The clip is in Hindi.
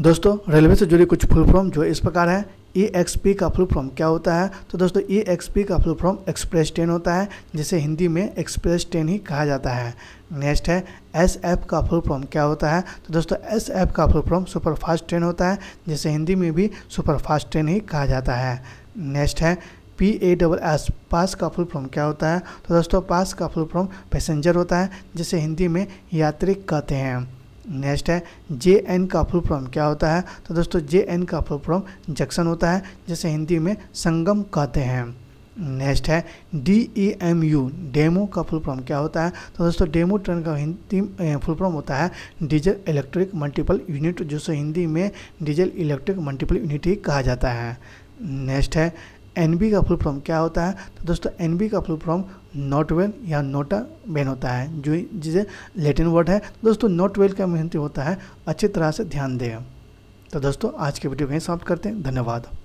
दोस्तों रेलवे से जुड़ी कुछ फुल फॉर्म जो इस प्रकार है ई एक्स पी का फुल फॉर्म क्या होता है तो दोस्तों ई एक्स पी का फुल फॉर्म एक्सप्रेस ट्रेन होता है जिसे हिंदी में एक्सप्रेस ट्रेन ही कहा जाता है नेक्स्ट है एस एफ का फुल फॉर्म क्या होता है तो दोस्तों एस एफ का full form super fast train होता है जिसे हिंदी में भी सुपर फास्ट ट्रेन ही कहा जाता है नेक्स्ट है P A double S pass का फुल फॉर्म क्या होता है तो दोस्तों पास का फुल फॉर्म पैसेंजर होता है जिसे हिंदी में यात्री कहते हैं नेक्स्ट है जे एन का फुल फॉर्म क्या होता है तो दोस्तों जे एन का फुल फॉर्म जंक्शन होता है जिसे हिंदी में संगम कहते हैं नेक्स्ट है D E M U demo का फुल फॉर्म क्या होता है तो दोस्तों डेमो ट्रेन का हिंदी फुल फॉर्म होता है डीजल इलेक्ट्रिक मल्टीपल यूनिट जिसे हिंदी में डीजल इलेक्ट्रिक मल्टीपल यूनिट ही कहा जाता है नेक्स्ट है एन बी का फुल फॉर्म क्या होता है तो दोस्तों एन बी का फुल फॉर्म नॉट वेल या नोटा बेन होता है जो जिसे लेटिन वर्ड है दोस्तों नॉट वेल का मेहनती होता है अच्छी तरह से ध्यान दें तो दोस्तों आज के वीडियो में समाप्त करते हैं धन्यवाद